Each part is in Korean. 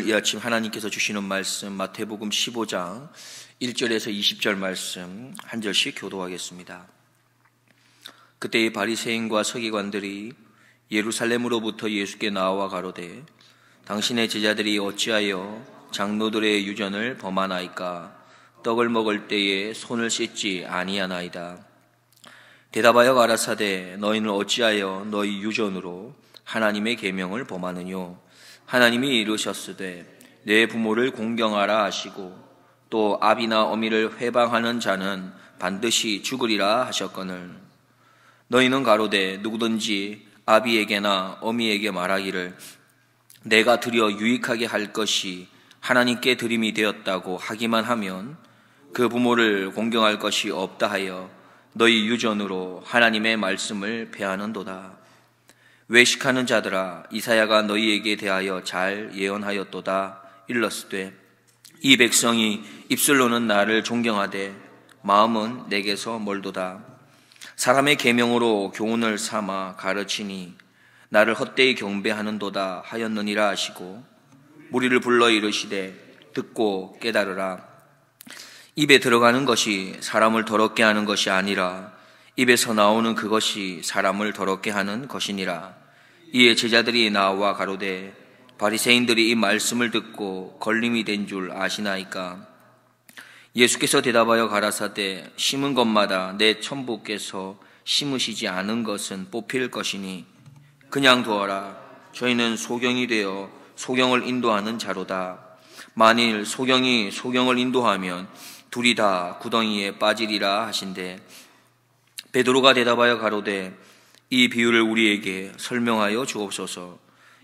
오늘 이 아침 하나님께서 주시는 말씀 마태복음 15장 1절에서 20절 말씀 한 절씩 교도하겠습니다. 그때의 바리새인과 서기관들이 예루살렘으로부터 예수께 나와 가로되 당신의 제자들이 어찌하여 장로들의 유전을 범하나이까 떡을 먹을 때에 손을 씻지 아니하나이다. 대답하여 가라사대 너희는 어찌하여 너희 유전으로 하나님의 계명을 범하느뇨 하나님이 이르셨으되 내 부모를 공경하라 하시고 또 아비나 어미를 회방하는 자는 반드시 죽으리라 하셨거늘 너희는 가로되 누구든지 아비에게나 어미에게 말하기를 내가 드려 유익하게 할 것이 하나님께 드림이 되었다고 하기만 하면 그 부모를 공경할 것이 없다 하여 너희 유전으로 하나님의 말씀을 배하는도다. 외식하는 자들아 이사야가 너희에게 대하여 잘 예언하였도다 일렀으되 이 백성이 입술로는 나를 존경하되 마음은 내게서 멀도다 사람의 계명으로 교훈을 삼아 가르치니 나를 헛되이 경배하는도다 하였느니라 하시고 무리를 불러 이르시되 듣고 깨달으라 입에 들어가는 것이 사람을 더럽게 하는 것이 아니라 입에서 나오는 그것이 사람을 더럽게 하는 것이니라 이에 제자들이 나와 가로되 바리새인들이 이 말씀을 듣고 걸림이 된 줄 아시나이까 예수께서 대답하여 가라사대 심은 것마다 내 천부께서 심으시지 않은 것은 뽑힐 것이니 그냥 두어라 저희는 소경이 되어 소경을 인도하는 자로다 만일 소경이 소경을 인도하면 둘이 다 구덩이에 빠지리라 하신데 베드로가 대답하여 가로되 이 비유를 우리에게 설명하여 주옵소서.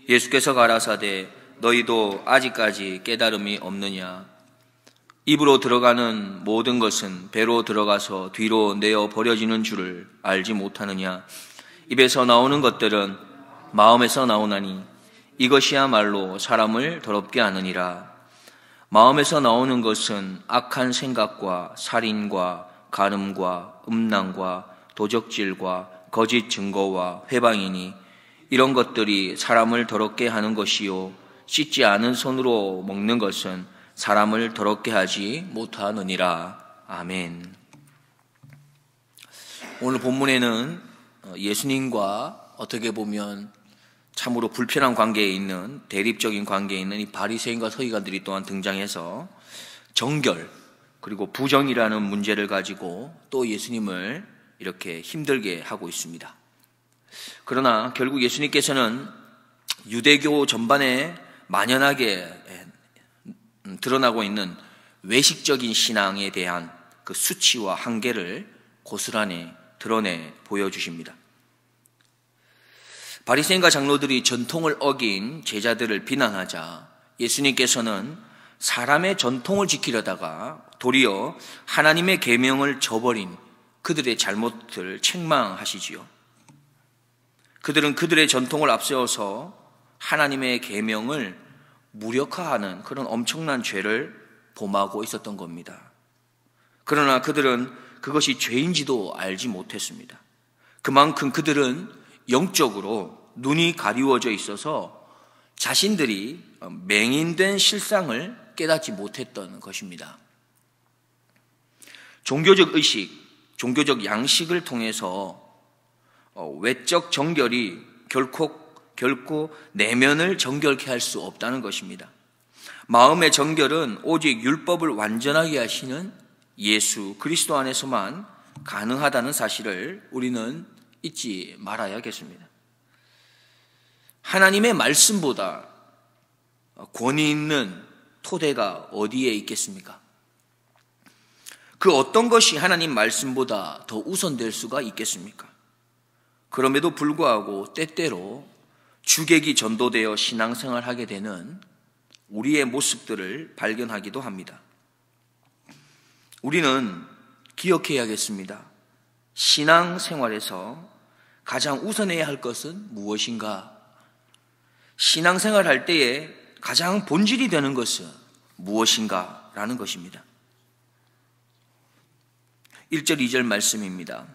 예수께서 가라사대 너희도 아직까지 깨달음이 없느냐? 입으로 들어가는 모든 것은 배로 들어가서 뒤로 내어 버려지는 줄을 알지 못하느냐? 입에서 나오는 것들은 마음에서 나오나니 이것이야말로 사람을 더럽게 하느니라. 마음에서 나오는 것은 악한 생각과 살인과 가늠과 음란과 도적질과 거짓 증거와 회방이니 이런 것들이 사람을 더럽게 하는 것이요 씻지 않은 손으로 먹는 것은 사람을 더럽게 하지 못하느니라. 아멘. 오늘 본문에는 어, 예수님과 어떻게 보면 참으로 불편한 관계에 있는 대립적인 관계에 있는 이 바리새인과 서기관들이 또한 등장해서 정결 그리고 부정이라는 문제를 가지고 또 예수님을 이렇게 힘들게 하고 있습니다. 그러나 결국 예수님께서는 유대교 전반에 만연하게 예, 드러나고 있는 외식적인 신앙에 대한 그 수치와 한계를 고스란히 드러내 보여주십니다. 바리새인과 장로들이 전통을 어긴 제자들을 비난하자 예수님께서는 사람의 전통을 지키려다가 도리어 하나님의 계명을 저버린 그들의 잘못을 책망하시지요. 그들은 그들의 전통을 앞세워서 하나님의 계명을 무력화하는 그런 엄청난 죄를 범하고 있었던 겁니다. 그러나 그들은 그것이 죄인지도 알지 못했습니다. 그만큼 그들은 영적으로 눈이 가리워져 있어서 자신들이 맹인된 실상을 깨닫지 못했던 것입니다. 종교적 의식, 종교적 양식을 통해서 어, 외적 정결이 결코 결코 내면을 정결케 할 수 없다는 것입니다. 마음의 정결은 오직 율법을 완전하게 하시는 예수 그리스도 안에서만 가능하다는 사실을 우리는 잊지 말아야겠습니다. 하나님의 말씀보다 권위 있는 토대가 어디에 있겠습니까? 그 어떤 것이 하나님 말씀보다 더 우선될 수가 있겠습니까? 그럼에도 불구하고 때때로 주객이 전도되어 신앙생활하게 되는 우리의 모습들을 발견하기도 합니다. 우리는 기억해야겠습니다. 신앙생활에서 가장 우선해야 할 것은 무엇인가? 신앙생활 할 때에 가장 본질이 되는 것은 무엇인가? 라는 것입니다. 1절 2절 말씀입니다.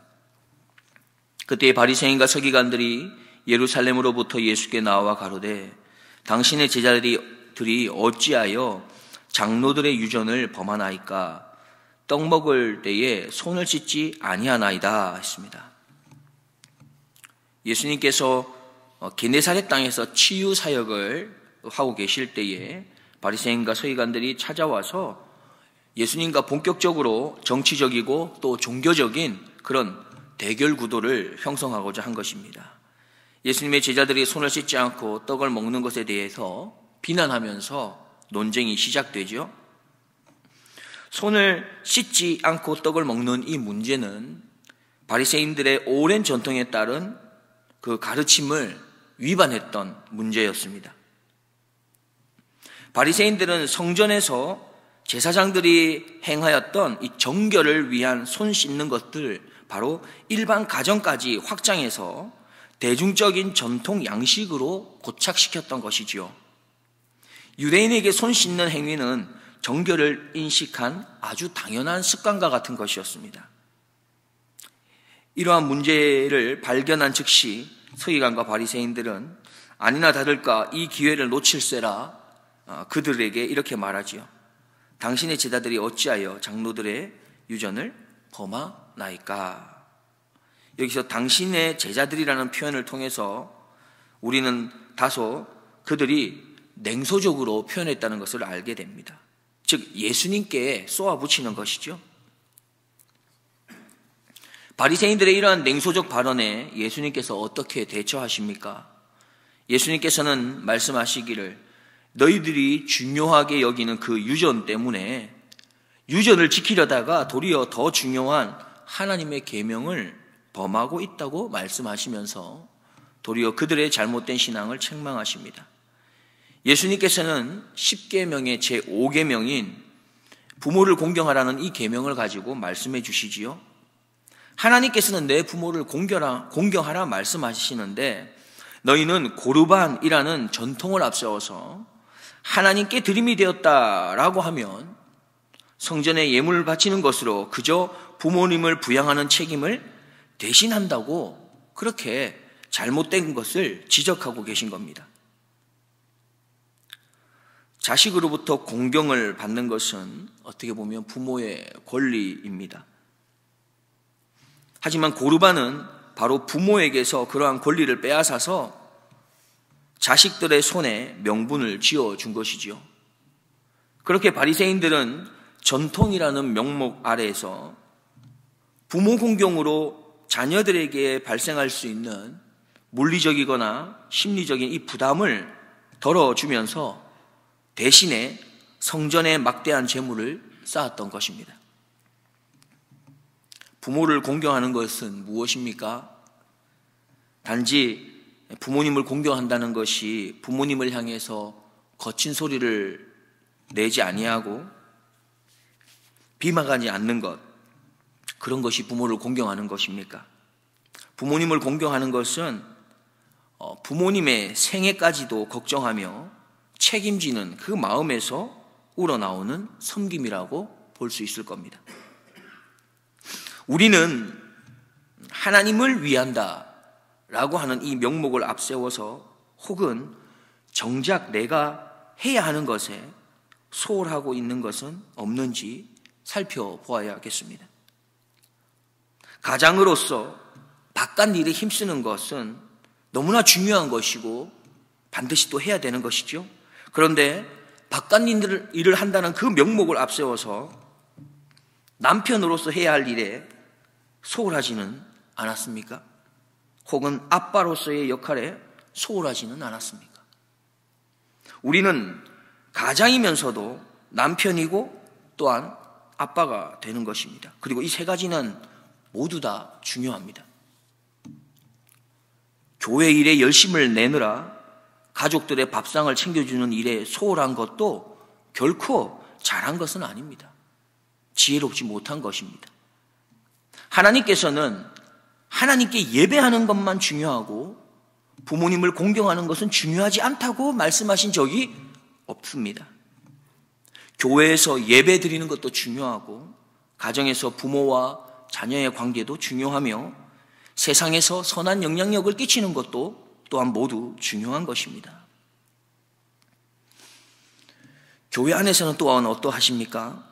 그때 바리새인과 서기관들이 예루살렘으로부터 예수께 나와 가로되 당신의 제자들이 어찌하여 장로들의 유전을 범하나이까 떡 먹을 때에 손을 씻지 아니하나이다 했습니다. 예수님께서 기네사렛 어, 땅에서 치유 사역을 하고 계실 때에 바리새인과 서기관들이 찾아와서 예수님과 본격적으로 정치적이고 또 종교적인 그런 대결 구도를 형성하고자 한 것입니다. 예수님의 제자들이 손을 씻지 않고 떡을 먹는 것에 대해서 비난하면서 논쟁이 시작되죠. 손을 씻지 않고 떡을 먹는 이 문제는 바리새인들의 오랜 전통에 따른 그 가르침을 위반했던 문제였습니다. 바리새인들은 성전에서 제사장들이 행하였던 이 정결을 위한 손 씻는 것들 바로 일반 가정까지 확장해서 대중적인 전통 양식으로 고착시켰던 것이지요. 유대인에게 손 씻는 행위는 정결을 인식한 아주 당연한 습관과 같은 것이었습니다. 이러한 문제를 발견한 즉시 서기관과 바리새인들은 아니나 다를까 이 기회를 놓칠세라 어, 그들에게 이렇게 말하지요. 당신의 제자들이 어찌하여 장로들의 유전을 범하나이까? 여기서 당신의 제자들이라는 표현을 통해서 우리는 다소 그들이 냉소적으로 표현했다는 것을 알게 됩니다. 즉, 예수님께 쏘아붙이는 것이죠. 바리새인들의 이러한 냉소적 발언에 예수님께서 어떻게 대처하십니까? 예수님께서는 말씀하시기를 너희들이 중요하게 여기는 그 유전 때문에 유전을 지키려다가 도리어 더 중요한 하나님의 계명을 범하고 있다고 말씀하시면서 도리어 그들의 잘못된 신앙을 책망하십니다. 예수님께서는 10계명의 제5계명인 부모를 공경하라는 이 계명을 가지고 말씀해 주시지요. 하나님께서는 내 부모를 공경하라, 공경하라 말씀하시는데 너희는 고르반이라는 전통을 앞세워서 하나님께 드림이 되었다라고 하면 성전에 예물을 바치는 것으로 그저 부모님을 부양하는 책임을 대신한다고 그렇게 잘못된 것을 지적하고 계신 겁니다. 자식으로부터 공경을 받는 것은 어떻게 보면 부모의 권리입니다. 하지만 고르반은 바로 부모에게서 그러한 권리를 빼앗아서 자식들의 손에 명분을 쥐어 준 것이지요. 그렇게 바리새인들은 전통이라는 명목 아래에서 부모 공경으로 자녀들에게 발생할 수 있는 물리적이거나 심리적인 이 부담을 덜어주면서 대신에 성전에 막대한 재물을 쌓았던 것입니다. 부모를 공경하는 것은 무엇입니까? 단지 부모님을 공경한다는 것이 부모님을 향해서 거친 소리를 내지 아니하고 비마하지 않는 것 그런 것이 부모를 공경하는 것입니까? 부모님을 공경하는 것은 어, 부모님의 생애까지도 걱정하며 책임지는 그 마음에서 우러나오는 섬김이라고 볼 수 있을 겁니다. 우리는 하나님을 위한다 라고 하는 이 명목을 앞세워서 혹은 정작 내가 해야 하는 것에 소홀하고 있는 것은 없는지 살펴보아야겠습니다. 가장으로서 바깥 일에 힘쓰는 것은 너무나 중요한 것이고 반드시 또 해야 되는 것이죠. 그런데 바깥 일을 한다는 그 명목을 앞세워서 남편으로서 해야 할 일에 소홀하지는 않았습니까? 혹은 아빠로서의 역할에 소홀하지는 않았습니까? 우리는 가장이면서도 남편이고 또한 아빠가 되는 것입니다. 그리고 이 세 가지는 모두 다 중요합니다. 교회 일에 열심을 내느라 가족들의 밥상을 챙겨주는 일에 소홀한 것도 결코 잘한 것은 아닙니다. 지혜롭지 못한 것입니다. 하나님께서는 하나님께 예배하는 것만 중요하고 부모님을 공경하는 것은 중요하지 않다고 말씀하신 적이 없습니다. 교회에서 예배 드리는 것도 중요하고 가정에서 부모와 자녀의 관계도 중요하며 세상에서 선한 영향력을 끼치는 것도 또한 모두 중요한 것입니다. 교회 안에서는 또한 어떠하십니까?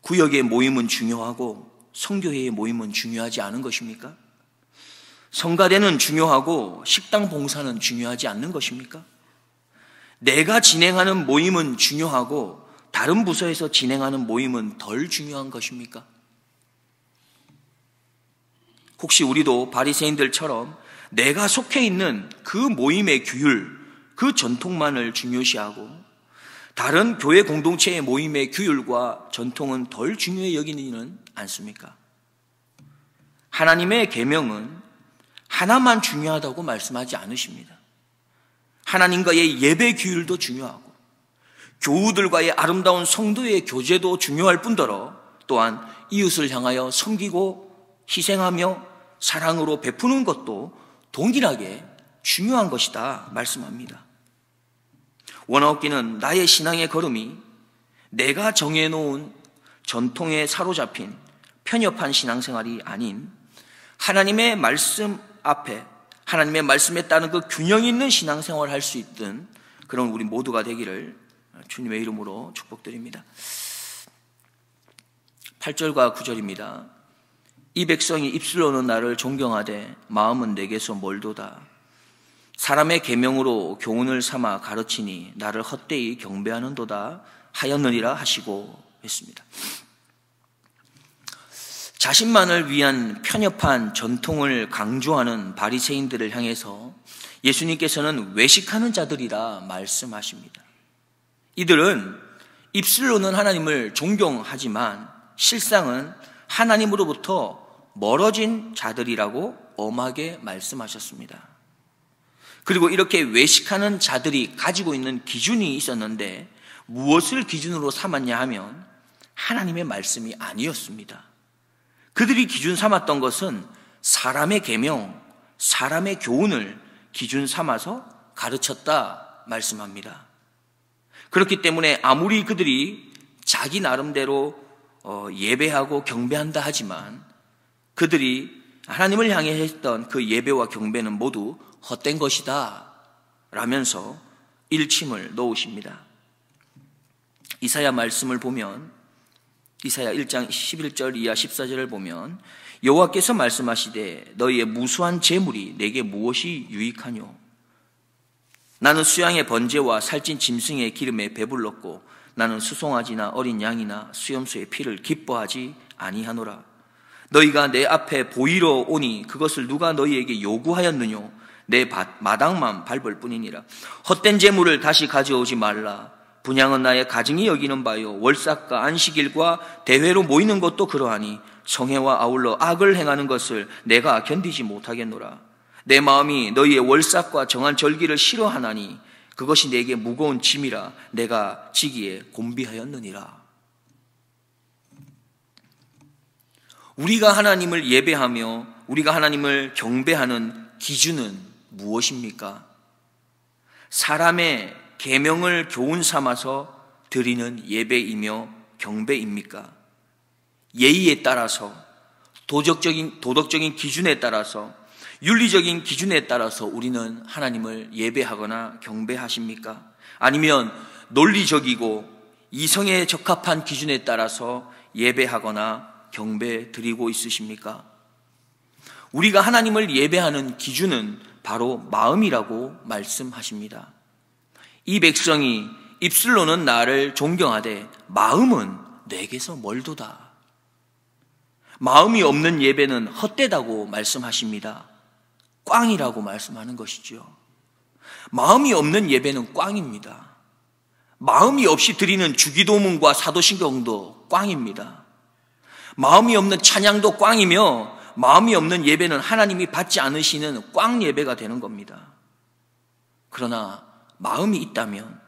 구역의 모임은 중요하고 성교회의 모임은 중요하지 않은 것입니까? 성가대는 중요하고 식당 봉사는 중요하지 않는 것입니까? 내가 진행하는 모임은 중요하고 다른 부서에서 진행하는 모임은 덜 중요한 것입니까? 혹시 우리도 바리새인들처럼 내가 속해 있는 그 모임의 규율, 그 전통만을 중요시하고 다른 교회 공동체의 모임의 규율과 전통은 덜 중요해 여기는 않습니까? 하나님의 계명은 하나만 중요하다고 말씀하지 않으십니다. 하나님과의 예배 규율도 중요하고 교우들과의 아름다운 성도의 교제도 중요할 뿐더러 또한 이웃을 향하여 섬기고 희생하며 사랑으로 베푸는 것도 동일하게 중요한 것이다 말씀합니다. 원어기는 나의 신앙의 걸음이 내가 정해놓은 전통에 사로잡힌 편협한 신앙생활이 아닌 하나님의 말씀 앞에 하나님의 말씀에 따른 그 균형 있는 신앙생활을 할 수 있든 그런 우리 모두가 되기를 주님의 이름으로 축복드립니다. 8절과 9절입니다. 이 백성이 입술로는 나를 존경하되 마음은 내게서 멀도다. 사람의 계명으로 교훈을 삼아 가르치니 나를 헛되이 경배하는도다 하였느니라 하시고 했습니다. 자신만을 위한 편협한 전통을 강조하는 바리새인들을 향해서 예수님께서는 외식하는 자들이라 말씀하십니다. 이들은 입술로는 하나님을 존경하지만 실상은 하나님으로부터 멀어진 자들이라고 엄하게 말씀하셨습니다. 그리고 이렇게 외식하는 자들이 가지고 있는 기준이 있었는데 무엇을 기준으로 삼았냐 하면 하나님의 말씀이 아니었습니다. 그들이 기준 삼았던 것은 사람의 계명, 사람의 교훈을 기준 삼아서 가르쳤다 말씀합니다. 그렇기 때문에 아무리 그들이 자기 나름대로 어, 예배하고 경배한다 하지만 그들이 하나님을 향해 했던 그 예배와 경배는 모두 헛된 것이다 라면서 일침을 놓으십니다. 이사야 말씀을 보면 이사야 1장 11절 이하 14절을 보면 여호와께서 말씀하시되 너희의 무수한 재물이 내게 무엇이 유익하뇨 나는 수양의 번제와 살찐 짐승의 기름에 배불렀고 나는 수송아지나 어린 양이나 수염소의 피를 기뻐하지 아니하노라 너희가 내 앞에 보이러 오니 그것을 누가 너희에게 요구하였느뇨 내 마당만 밟을 뿐이니라 헛된 재물을 다시 가져오지 말라 분양은 나의 가정이 여기는 바요 월삭과 안식일과 대회로 모이는 것도 그러하니 성회와 아울러 악을 행하는 것을 내가 견디지 못하겠노라 내 마음이 너희의 월삭과 정한 절기를 싫어하나니 그것이 내게 무거운 짐이라 내가 지기에 곤비하였느니라 우리가 하나님을 예배하며 우리가 하나님을 경배하는 기준은 무엇입니까? 사람의 계명을 교훈 삼아서 드리는 예배이며 경배입니까? 예의에 따라서 도덕적인 도덕적인 기준에 따라서 윤리적인 기준에 따라서 우리는 하나님을 예배하거나 경배하십니까? 아니면 논리적이고 이성에 적합한 기준에 따라서 예배하거나 경배 드리고 있으십니까? 우리가 하나님을 예배하는 기준은 바로 마음이라고 말씀하십니다. 이 백성이 입술로는 나를 존경하되 마음은 내게서 멀도다. 마음이 없는 예배는 헛되다고 말씀하십니다. 꽝이라고 말씀하는 것이지요. 마음이 없는 예배는 꽝입니다. 마음이 없이 드리는 주기도문과 사도신경도 꽝입니다. 마음이 없는 찬양도 꽝이며 마음이 없는 예배는 하나님이 받지 않으시는 꽝 예배가 되는 겁니다. 그러나 마음이 있다면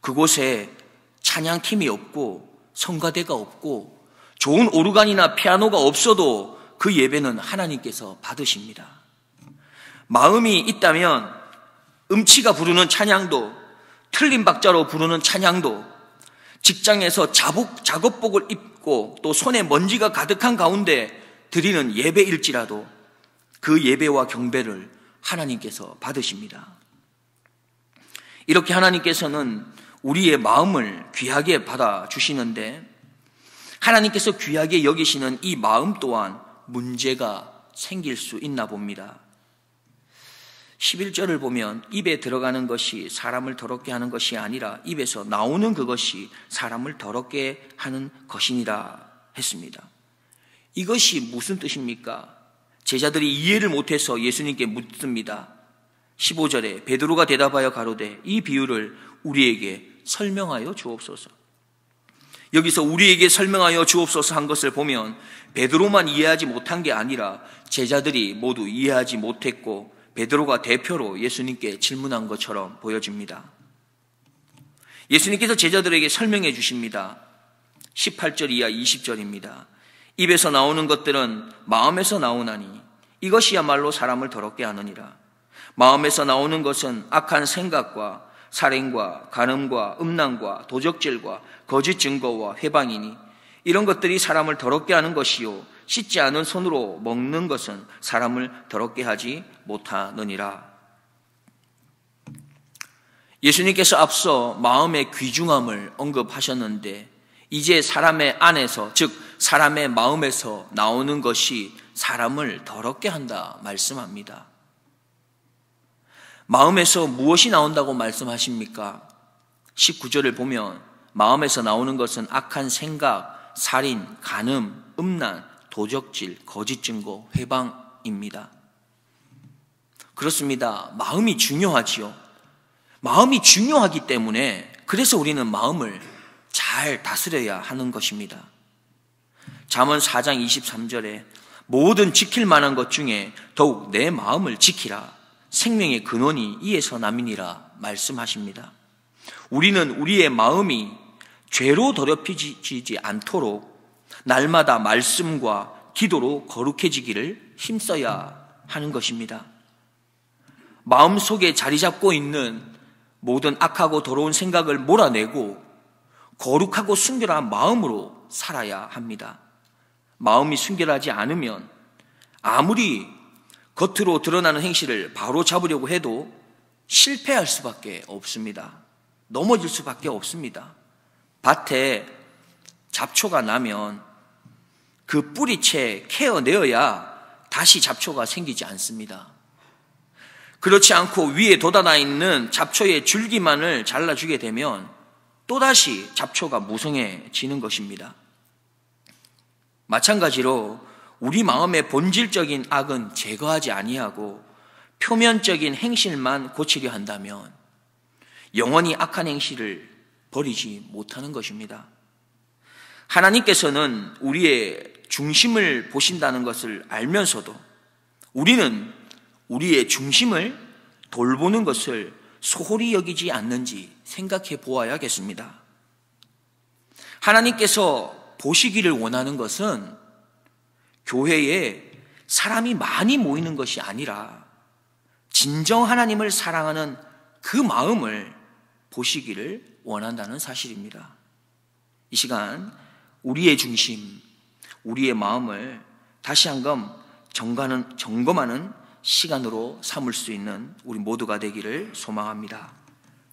그곳에 찬양팀이 없고 성가대가 없고 좋은 오르간이나 피아노가 없어도 그 예배는 하나님께서 받으십니다. 마음이 있다면 음치가 부르는 찬양도 틀린 박자로 부르는 찬양도 직장에서 자복, 작업복을 입고 또 손에 먼지가 가득한 가운데 드리는 예배일지라도 그 예배와 경배를 하나님께서 받으십니다. 이렇게 하나님께서는 우리의 마음을 귀하게 받아주시는데 하나님께서 귀하게 여기시는 이 마음 또한 문제가 생길 수 있나 봅니다. 11절을 보면 입에 들어가는 것이 사람을 더럽게 하는 것이 아니라 입에서 나오는 그것이 사람을 더럽게 하는 것이니라 했습니다. 이것이 무슨 뜻입니까? 제자들이 이해를 못해서 예수님께 묻습니다. 15절에 베드로가 대답하여 가로되 이 비유를 우리에게 설명하여 주옵소서. 여기서 우리에게 설명하여 주옵소서 한 것을 보면 베드로만 이해하지 못한 게 아니라 제자들이 모두 이해하지 못했고 베드로가 대표로 예수님께 질문한 것처럼 보여집니다. 예수님께서 제자들에게 설명해 주십니다. 18절 이하 20절입니다. 입에서 나오는 것들은 마음에서 나오나니 이것이야말로 사람을 더럽게 하느니라. 마음에서 나오는 것은 악한 생각과 살인과 간음과 음란과 도적질과 거짓 증거와 회방이니 이런 것들이 사람을 더럽게 하는 것이요 씻지 않은 손으로 먹는 것은 사람을 더럽게 하지 못하느니라. 예수님께서 앞서 마음의 귀중함을 언급하셨는데 이제 사람의 안에서 즉 사람의 마음에서 나오는 것이 사람을 더럽게 한다 말씀합니다. 마음에서 무엇이 나온다고 말씀하십니까? 19절을 보면 마음에서 나오는 것은 악한 생각, 살인, 간음, 음란, 도적질, 거짓 증거, 회방입니다. 그렇습니다. 마음이 중요하지요. 마음이 중요하기 때문에 그래서 우리는 마음을 잘 다스려야 하는 것입니다. 잠언 4장 23절에 모든 지킬 만한 것 중에 더욱 내 마음을 지키라. 생명의 근원이 이에서 남이니라 말씀하십니다. 우리는 우리의 마음이 죄로 더럽히지 않도록 날마다 말씀과 기도로 거룩해지기를 힘써야 하는 것입니다. 마음 속에 자리 잡고 있는 모든 악하고 더러운 생각을 몰아내고 거룩하고 순결한 마음으로 살아야 합니다. 마음이 순결하지 않으면 아무리 겉으로 드러나는 행실을 바로 잡으려고 해도 실패할 수밖에 없습니다. 넘어질 수밖에 없습니다. 밭에 잡초가 나면 그 뿌리채 케어내어야 다시 잡초가 생기지 않습니다. 그렇지 않고 위에 돋아나 있는 잡초의 줄기만을 잘라주게 되면 또다시 잡초가 무성해지는 것입니다. 마찬가지로 우리 마음의 본질적인 악은 제거하지 아니하고 표면적인 행실만 고치려 한다면 영원히 악한 행실을 버리지 못하는 것입니다. 하나님께서는 우리의 중심을 보신다는 것을 알면서도 우리는 우리의 중심을 돌보는 것을 소홀히 여기지 않는지 생각해 보아야겠습니다. 하나님께서 보시기를 원하는 것은 교회에 사람이 많이 모이는 것이 아니라 진정 하나님을 사랑하는 그 마음을 보시기를 원한다는 사실입니다. 이 시간 우리의 중심, 우리의 마음을 다시 한 번 점검하는, 점검하는 시간으로 삼을 수 있는 우리 모두가 되기를 소망합니다.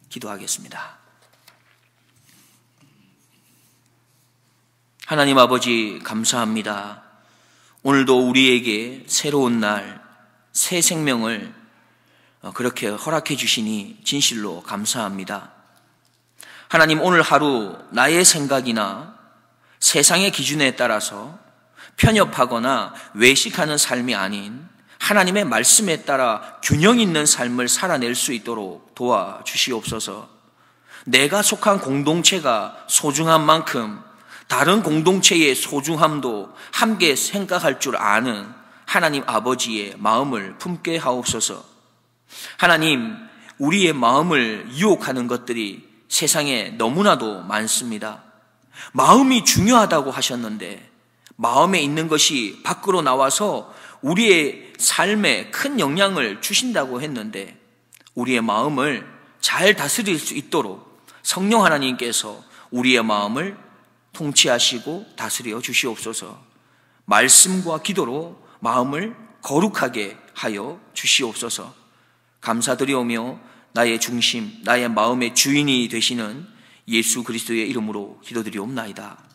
기도하겠습니다. 하나님 아버지, 감사합니다. 오늘도 우리에게 새로운 날, 새 생명을 어, 그렇게 허락해 주시니 진실로 감사합니다. 하나님 오늘 하루 나의 생각이나 세상의 기준에 따라서 편협하거나 외식하는 삶이 아닌 하나님의 말씀에 따라 균형 있는 삶을 살아낼 수 있도록 도와 주시옵소서. 내가 속한 공동체가 소중한 만큼 다른 공동체의 소중함도 함께 생각할 줄 아는 하나님 아버지의 마음을 품게 하옵소서. 하나님, 우리의 마음을 유혹하는 것들이 세상에 너무나도 많습니다. 마음이 중요하다고 하셨는데, 마음에 있는 것이 밖으로 나와서 우리의 삶에 큰 영향을 주신다고 했는데, 우리의 마음을 잘 다스릴 수 있도록 성령 하나님께서 우리의 마음을 통치하시고 다스려 주시옵소서. 말씀과 기도로 마음을 거룩하게 하여 주시옵소서. 감사드리오며 나의 중심, 나의 마음의 주인이 되시는 예수 그리스도의 이름으로 기도드리옵나이다.